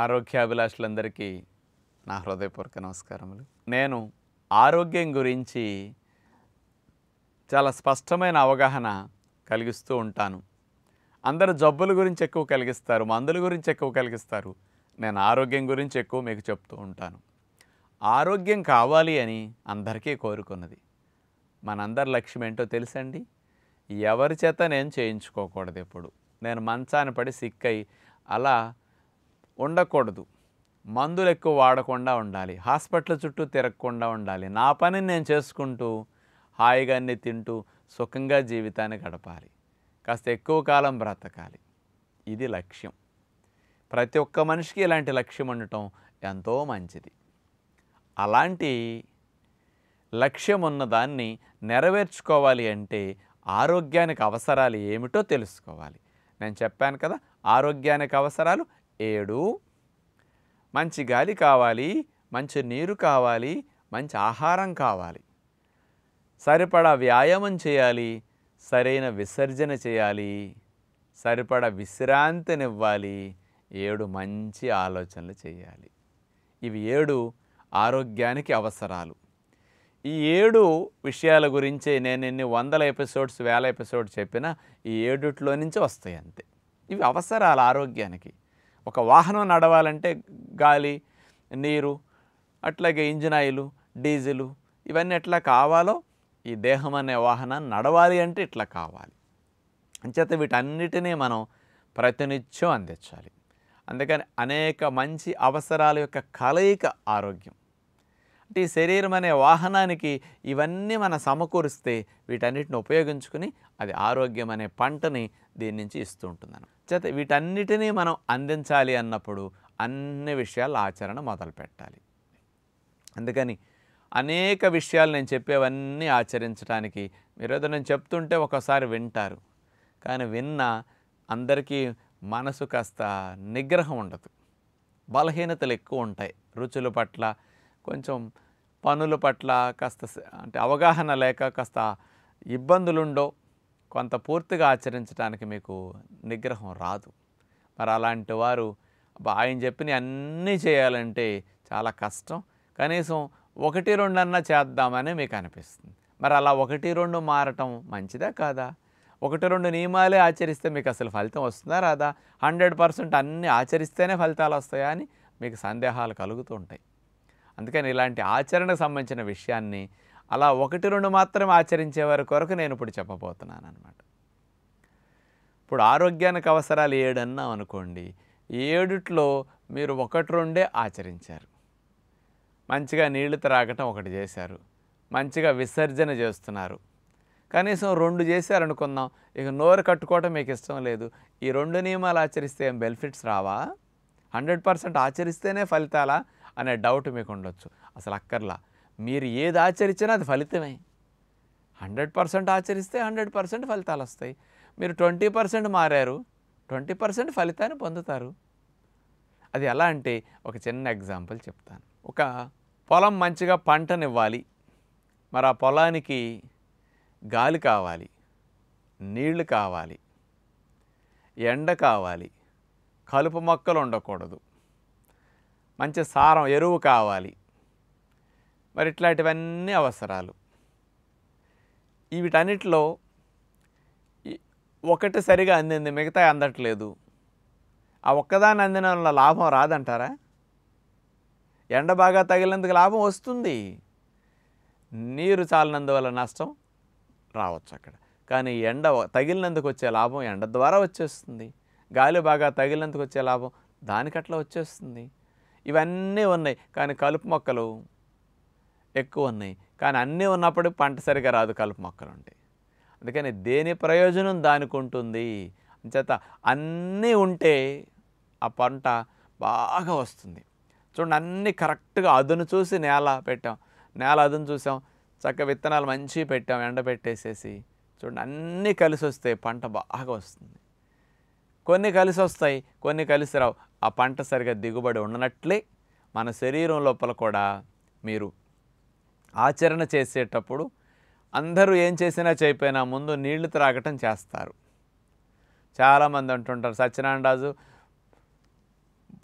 ఆరోగ్యాభిలాషులందరికీ నా హృదయపూర్వక నమస్కారములు నేను ఆరోగ్యం గురించి చాలా స్పష్టమైన అవగాహన కలిగిస్తూ ఉంటాను అందరు జబ్బుల గురించి ఎక్కువ కలిగిస్తారు మందుల గురించి ఎక్కువ కలిగిస్తారు నేను ఆరోగ్యం గురించి ఎక్కువ మీకు చెప్తూ ఉంటాను ఆరోగ్యం కావాలి అని అందరికీ కోరుకున్నది మనందరి లక్ష్యం ఏంటో తెలుసండి ఎవరి చేత నేను చేయించుకోకూడదు ఎప్పుడు నేను మంచాన పడి సిక్ అయి అలా ఉండకూడదు మందులు ఎక్కువ వాడకుండా ఉండాలి హాస్పిటల్ చుట్టూ తిరగకుండా ఉండాలి నా పనిని నేను చేసుకుంటూ హాయిగా తింటూ సుఖంగా జీవితాన్ని గడపాలి కాస్త ఎక్కువ కాలం బ్రతకాలి ఇది లక్ష్యం ప్రతి ఒక్క మనిషికి ఇలాంటి లక్ష్యం ఉండటం ఎంతో మంచిది అలాంటి లక్ష్యం ఉన్నదాన్ని నెరవేర్చుకోవాలి అంటే ఆరోగ్యానికి అవసరాలు ఏమిటో తెలుసుకోవాలి నేను చెప్పాను కదా ఆరోగ్యానికి అవసరాలు ఏడు మంచి గాలి కావాలి మంచి నీరు కావాలి మంచి ఆహారం కావాలి సరిపడా వ్యాయామం చేయాలి సరైన విసర్జన చేయాలి సరిపడా విశ్రాంతినివ్వాలి ఏడు మంచి ఆలోచనలు చేయాలి ఇవి ఏడు ఆరోగ్యానికి అవసరాలు ఈ ఏడు విషయాల గురించే నేను ఎన్ని వందల ఎపిసోడ్స్ వేల ఎపిసోడ్స్ చెప్పినా ఈ ఏడుట్లో నుంచి వస్తాయి అంతే ఇవి అవసరాలు ఆరోగ్యానికి ఒక వాహనం నడవాలంటే గాలి నీరు అట్లాగే ఇంజిన్ ఆయిల్ డీజిలు ఇవన్నీ ఎట్లా కావాలో ఈ దేహం అనే వాహనాన్ని నడవాలి అంటే ఇట్లా కావాలి అంచేత వీటన్నిటినీ మనం ప్రతినిత్యం అందించాలి అందుకని అనేక మంచి అవసరాల యొక్క కలయిక ఆరోగ్యం ఈ శరీరం అనే వాహనానికి ఇవన్నీ మనం సమకూరిస్తే వీటన్నిటిని ఉపయోగించుకుని అది ఆరోగ్యం అనే పంటని దీని నుంచి ఇస్తూ ఉంటుందన్న చేత వీటన్నిటినీ మనం అందించాలి అన్నప్పుడు అన్ని విషయాల ఆచరణ మొదలు పెట్టాలి అందుకని అనేక విషయాలు నేను చెప్పేవన్నీ ఆచరించడానికి మీరు ఏదో నేను చెప్తుంటే ఒకసారి వింటారు కానీ విన్నా అందరికీ మనసు కాస్త నిగ్రహం ఉండదు బలహీనతలు ఎక్కువ ఉంటాయి రుచుల పట్ల కొంచెం పనుల పట్ల కాస్త అంటే అవగాహన లేక కాస్త ఇబ్బందులుండో కొంత పూర్తిగా ఆచరించడానికి మీకు నిగ్రహం రాదు మరి అలాంటి వారు ఆయన చెప్పిన అన్నీ చేయాలంటే చాలా కష్టం కనీసం ఒకటి రెండన్నా చేద్దామని మీకు అనిపిస్తుంది మరి అలా ఒకటి రెండు మారటం మంచిదా కాదా ఒకటి రెండు నియమాలే ఆచరిస్తే మీకు అసలు ఫలితం వస్తుందా రాదా హండ్రెడ్ పర్సెంట్ అన్నీ ఆచరిస్తేనే ఫలితాలు వస్తాయా అని మీకు సందేహాలు కలుగుతూ ఉంటాయి అందుకని ఇలాంటి ఆచరణకు సంబంధించిన విషయాన్ని అలా ఒకటి రెండు మాత్రం ఆచరించే వారి కొరకు నేను ఇప్పుడు చెప్పబోతున్నాను అనమాట ఇప్పుడు ఆరోగ్యానికి అవసరాలు ఏడు అన్నాం అనుకోండి ఏడుట్లో మీరు ఒకటి రెండే ఆచరించారు మంచిగా నీళ్లు త్రాగటం ఒకటి చేశారు మంచిగా విసర్జన చేస్తున్నారు కనీసం రెండు చేశారనుకుందాం ఇక నోరు కట్టుకోవటం మీకు ఇష్టం లేదు ఈ రెండు నియమాలు ఆచరిస్తే ఏం బెనిఫిట్స్ రావా హండ్రెడ్ పర్సెంట్ ఆచరిస్తేనే ఫలితాలా అనే డౌట్ మీకు ఉండొచ్చు అసలు అక్కర్లా మీరు ఏది ఆచరించినా అది ఫలితమే హండ్రెడ్ పర్సెంట్ ఆచరిస్తే హండ్రెడ్ పర్సెంట్ ఫలితాలు వస్తాయి మీరు ట్వంటీ పర్సెంట్ మారారు ట్వంటీ పర్సెంట్ ఫలితాన్ని పొందుతారు అది ఎలా అంటే ఒక చిన్న ఎగ్జాంపుల్ చెప్తాను ఒక పొలం మంచిగా పంటనివ్వాలి మరి ఆ పొలానికి గాలి కావాలి నీళ్లు కావాలి ఎండ కావాలి కలుపు మొక్కలు ఉండకూడదు మంచి సారం ఎరువు కావాలి మరి ఇట్లాంటివన్నీ అవసరాలు వీటన్నిటిలో ఒకటి సరిగా అందింది మిగతా అందట్లేదు ఆ ఒక్కదాన్ని అందిన వల్ల లాభం రాదంటారా ఎండ బాగా తగిలినందుకు లాభం వస్తుంది నీరు చాలినందువల్ల నష్టం రావచ్చు అక్కడ కానీ ఎండ తగిలినందుకు వచ్చే లాభం ఎండ ద్వారా వచ్చేస్తుంది గాలి బాగా తగిలినందుకు వచ్చే లాభం దానికట్లా వచ్చేస్తుంది ఇవన్నీ ఉన్నాయి కానీ కలుపు మొక్కలు ఎక్కువ ఉన్నాయి కానీ అన్నీ ఉన్నప్పుడు పంట సరిగా రాదు కలుపు మొక్కలు ఉంటాయి అందుకని దేని ప్రయోజనం దానికి ఉంటుంది అంచేత అన్నీ ఉంటే ఆ పంట బాగా వస్తుంది చూడండి అన్నీ కరెక్ట్గా అదును చూసి నేల పెట్టాం నేల అదును చూసాం చక్క విత్తనాలు మంచి పెట్టాం ఎండ పెట్టేసేసి చూడండి అన్నీ కలిసి వస్తే పంట బాగా వస్తుంది కొన్ని కలిసి వస్తాయి కొన్ని కలిసి రావు ఆ పంట సరిగా దిగుబడి ఉండనట్లే మన శరీరం లోపల కూడా మీరు ఆచరణ చేసేటప్పుడు అందరూ ఏం చేసినా చేయిపోయినా ముందు నీళ్లు త్రాగటం చేస్తారు చాలామంది అంటుంటారు సత్యనారాయణ రాజు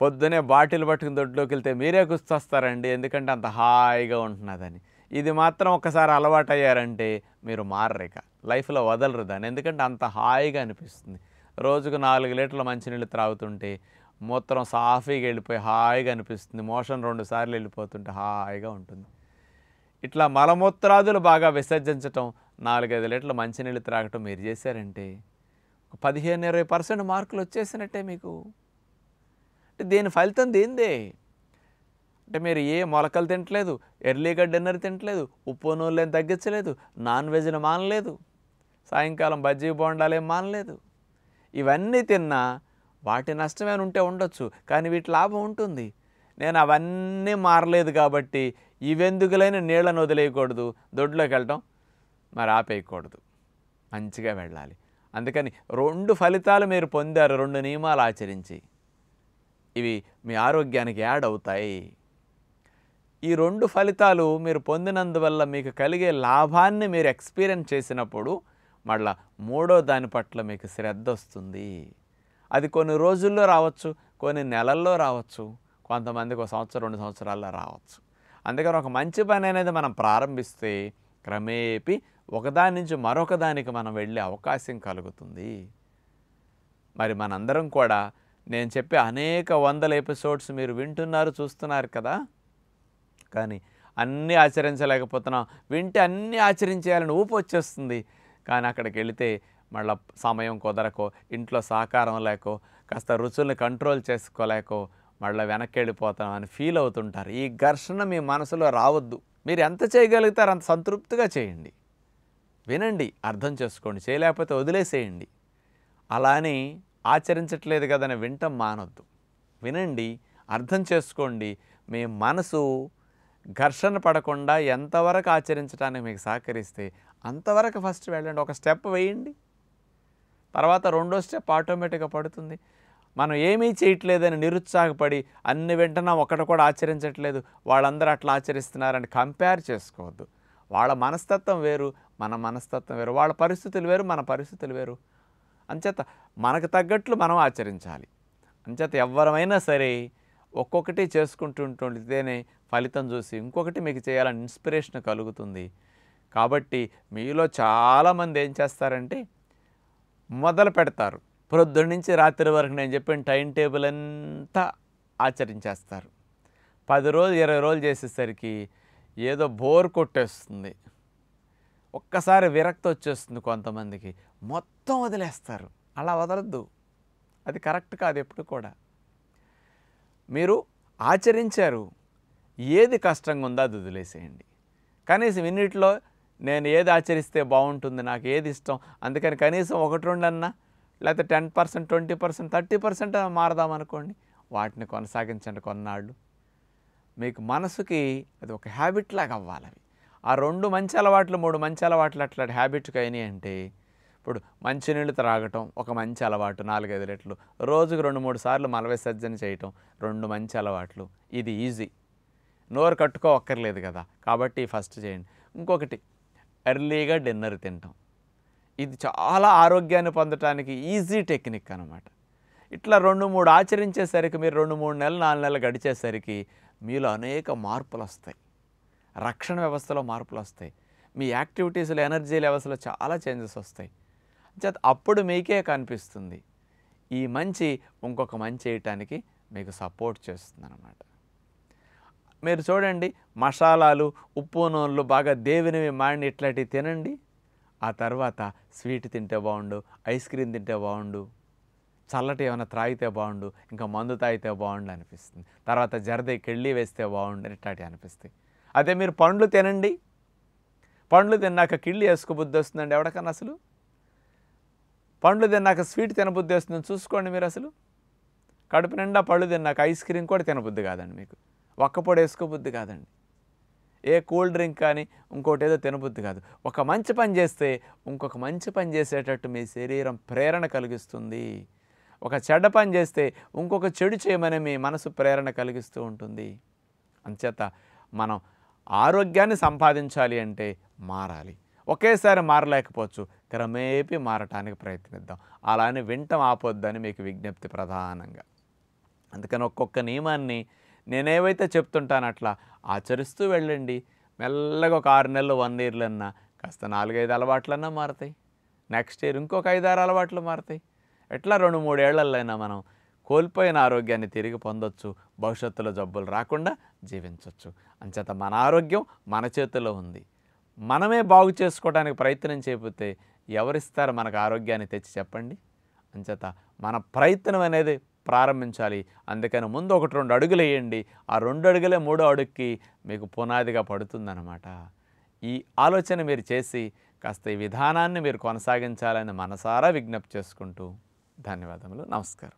పొద్దునే బాటిల్ పట్టుకుని దొడ్లోకి వెళ్తే మీరే గుర్తొస్తారండి ఎందుకంటే అంత హాయిగా ఉంటున్నదని ఇది మాత్రం ఒకసారి అలవాటు అయ్యారంటే మీరు మారరిక లైఫ్లో వదలరు దాన్ని ఎందుకంటే అంత హాయిగా అనిపిస్తుంది రోజుకు నాలుగు లీటర్ల మంచినీళ్ళు త్రాగుతుంటే మూత్రం సాఫీగా వెళ్ళిపోయి హాయిగా అనిపిస్తుంది మోషన్ రెండు సార్లు వెళ్ళిపోతుంటే హాయిగా ఉంటుంది ఇట్లా మలమూత్రాదులు బాగా విసర్జించటం నాలుగైదు లీటర్ల మంచినీళ్ళు త్రాగటం మీరు చేశారంటే పదిహేను ఇరవై పర్సెంట్ మార్కులు వచ్చేసినట్టే మీకు అంటే దీని ఫలితం దేందే అంటే మీరు ఏ మొలకలు తినట్లేదు ఎర్లీగా డిన్నర్ తినట్లేదు ఉప్పు నూనెలేం తగ్గించలేదు నాన్ వెజ్ని మానలేదు సాయంకాలం బజ్జీ బోండాలేం మానలేదు ఇవన్నీ తిన్నా వాటి నష్టమైనా ఉంటే ఉండొచ్చు కానీ వీటి లాభం ఉంటుంది నేను అవన్నీ మారలేదు కాబట్టి ఇవెందుకులైన నీళ్లను వదిలేయకూడదు దొడ్లోకి వెళ్ళటం మరి ఆపేయకూడదు మంచిగా వెళ్ళాలి అందుకని రెండు ఫలితాలు మీరు పొందారు రెండు నియమాలు ఆచరించి ఇవి మీ ఆరోగ్యానికి యాడ్ అవుతాయి ఈ రెండు ఫలితాలు మీరు పొందినందువల్ల మీకు కలిగే లాభాన్ని మీరు ఎక్స్పీరియన్స్ చేసినప్పుడు మళ్ళా మూడో దాని పట్ల మీకు శ్రద్ధ వస్తుంది అది కొన్ని రోజుల్లో రావచ్చు కొన్ని నెలల్లో రావచ్చు కొంతమందికి ఒక సంవత్సరం రెండు సంవత్సరాల్లో రావచ్చు అందుకని ఒక మంచి పని అనేది మనం ప్రారంభిస్తే క్రమేపీ ఒకదాని నుంచి మరొక దానికి మనం వెళ్ళే అవకాశం కలుగుతుంది మరి మనందరం కూడా నేను చెప్పే అనేక వందల ఎపిసోడ్స్ మీరు వింటున్నారు చూస్తున్నారు కదా కానీ అన్నీ ఆచరించలేకపోతున్నాం వింటే అన్నీ ఆచరించేయాలని ఊపు వచ్చేస్తుంది కానీ అక్కడికి వెళితే మళ్ళీ సమయం కుదరకో ఇంట్లో సహకారం లేకో కాస్త రుచుల్ని కంట్రోల్ చేసుకోలేకో మళ్ళీ వెనక్కి వెళ్ళిపోతాం అని ఫీల్ అవుతుంటారు ఈ ఘర్షణ మీ మనసులో రావద్దు మీరు ఎంత చేయగలుగుతారు అంత సంతృప్తిగా చేయండి వినండి అర్థం చేసుకోండి చేయలేకపోతే వదిలేసేయండి అలా అని ఆచరించట్లేదు కదని వింటం మానొద్దు వినండి అర్థం చేసుకోండి మీ మనసు ఘర్షణ పడకుండా ఎంతవరకు ఆచరించడానికి మీకు సహకరిస్తే అంతవరకు ఫస్ట్ వెళ్ళండి ఒక స్టెప్ వేయండి తర్వాత రెండో స్టెప్ ఆటోమేటిక్గా పడుతుంది మనం ఏమీ చేయట్లేదని నిరుత్సాహపడి అన్ని వెంటనే ఒకటి కూడా ఆచరించట్లేదు వాళ్ళందరూ అట్లా ఆచరిస్తున్నారని కంపేర్ చేసుకోవద్దు వాళ్ళ మనస్తత్వం వేరు మన మనస్తత్వం వేరు వాళ్ళ పరిస్థితులు వేరు మన పరిస్థితులు వేరు అంచేత మనకు తగ్గట్లు మనం ఆచరించాలి అంచేత ఎవరమైనా సరే ఒక్కొక్కటి చేసుకుంటుంటుంటేనే ఫలితం చూసి ఇంకొకటి మీకు చేయాలని ఇన్స్పిరేషన్ కలుగుతుంది కాబట్టి మీలో చాలామంది ఏం చేస్తారంటే మొదలు పెడతారు ప్రొద్దున నుంచి రాత్రి వరకు నేను చెప్పిన టైం టేబుల్ అంతా ఆచరించేస్తారు పది రోజులు ఇరవై రోజులు చేసేసరికి ఏదో బోర్ కొట్టేస్తుంది ఒక్కసారి విరక్తి వచ్చేస్తుంది కొంతమందికి మొత్తం వదిలేస్తారు అలా వదలద్దు అది కరెక్ట్ కాదు ఎప్పుడు కూడా మీరు ఆచరించారు ఏది కష్టంగా ఉందో అది వదిలేసేయండి కనీసం ఇన్నిట్లో నేను ఏది ఆచరిస్తే బాగుంటుంది నాకు ఏది ఇష్టం అందుకని కనీసం ఒకటి రెండన్నా లేకపోతే ten percent twenty percent thirty percent మారదామనుకోండి వాటిని కొనసాగించండి కొన్నాళ్ళు మీకు మనసుకి అది ఒక హ్యాబిట్ లాగా అవ్వాలి ఆ రెండు మంచి అలవాట్లు మూడు మంచి అలవాట్లు అట్లాంటి హ్యాబిట్కి అయినాయి అంటే ఇప్పుడు మంచినీళ్ళు త్రాగటం ఒక మంచి అలవాటు నాలుగైదు లీటర్లు రోజుకు రెండు మూడు సార్లు మల విసర్జన చేయటం రెండు మంచి అలవాట్లు ఇది ఈజీ నోరు కట్టుకో అక్కర్లేదు కదా కాబట్టి ఫస్ట్ చేయండి ఇంకొకటి ఎర్లీగా డిన్నర్ తింటాం ఇది చాలా ఆరోగ్యాన్ని పొందటానికి ఈజీ టెక్నిక్ అనమాట ఇట్లా రెండు మూడు ఆచరించేసరికి మీరు రెండు మూడు నెలలు నాలుగు నెలలు గడిచేసరికి మీలో అనేక మార్పులు వస్తాయి రక్షణ వ్యవస్థలో మార్పులు వస్తాయి మీ యాక్టివిటీస్లో ఎనర్జీ లెవెల్స్లో చాలా చేంజెస్ వస్తాయి చేత అప్పుడు మీకే కనిపిస్తుంది ఈ మంచి ఇంకొక మంచి చేయటానికి మీకు సపోర్ట్ చేస్తుంది అనమాట మీరు చూడండి మసాలాలు ఉప్పు నూనెలు బాగా దేవినివి మాండి ఇట్లాంటివి తినండి ఆ తర్వాత స్వీట్ తింటే బాగుండు ఐస్ క్రీమ్ తింటే బాగుండు చల్లటి ఏమైనా త్రాగితే బాగుండు ఇంకా మందు తాగితే బాగుండు అనిపిస్తుంది తర్వాత జరదే కెళ్ళి వేస్తే బాగుండు ఇట్లాంటివి అనిపిస్తాయి అదే మీరు పండ్లు తినండి పండ్లు తిన్నాక కిళ్ళి బుద్ధి వస్తుందండి ఎవరికన్నా అసలు పండ్లు తిన్నాక స్వీట్ తినబుద్ధి వస్తుందని చూసుకోండి మీరు అసలు కడుపు నిండా పళ్ళు తిన్నాక ఐస్ క్రీమ్ కూడా తినబుద్ధి కాదండి మీకు ఒక్కపొడి వేసుకోబుద్ధి కాదండి ఏ కూల్ డ్రింక్ కానీ ఇంకోటి ఏదో తినబుద్ధి కాదు ఒక మంచి పని చేస్తే ఇంకొక మంచి పని చేసేటట్టు మీ శరీరం ప్రేరణ కలిగిస్తుంది ఒక చెడ్డ పని చేస్తే ఇంకొక చెడు చేయమని మీ మనసు ప్రేరణ కలిగిస్తూ ఉంటుంది అంచేత మనం ఆరోగ్యాన్ని సంపాదించాలి అంటే మారాలి ఒకేసారి మారలేకపోవచ్చు క్రమేపీ మారటానికి ప్రయత్నిద్దాం అలానే వింటం ఆపొద్దని మీకు విజ్ఞప్తి ప్రధానంగా అందుకని ఒక్కొక్క నియమాన్ని నేనేవైతే చెప్తుంటానో అట్లా ఆచరిస్తూ వెళ్ళండి మెల్లగా ఒక ఆరు నెలలు వన్ ఇయర్లు అన్నా కాస్త నాలుగైదు అలవాట్లన్నా మారుతాయి నెక్స్ట్ ఇయర్ ఇంకొక ఐదు ఆరు అలవాట్లు మారుతాయి ఎట్లా రెండు మూడేళ్లైనా మనం కోల్పోయిన ఆరోగ్యాన్ని తిరిగి పొందొచ్చు భవిష్యత్తులో జబ్బులు రాకుండా జీవించవచ్చు అంచేత మన ఆరోగ్యం మన చేతిలో ఉంది మనమే బాగు చేసుకోవడానికి ప్రయత్నం చేయకపోతే ఎవరిస్తారు మనకు ఆరోగ్యాన్ని తెచ్చి చెప్పండి అంచేత మన ప్రయత్నం అనేది ప్రారంభించాలి అందుకని ముందు ఒకటి రెండు అడుగులు వేయండి ఆ రెండు అడుగులే మూడో అడుగుకి మీకు పునాదిగా పడుతుందన్నమాట ఈ ఆలోచన మీరు చేసి కాస్త ఈ విధానాన్ని మీరు కొనసాగించాలని మనసారా విజ్ఞప్తి చేసుకుంటూ ధన్యవాదములు నమస్కారం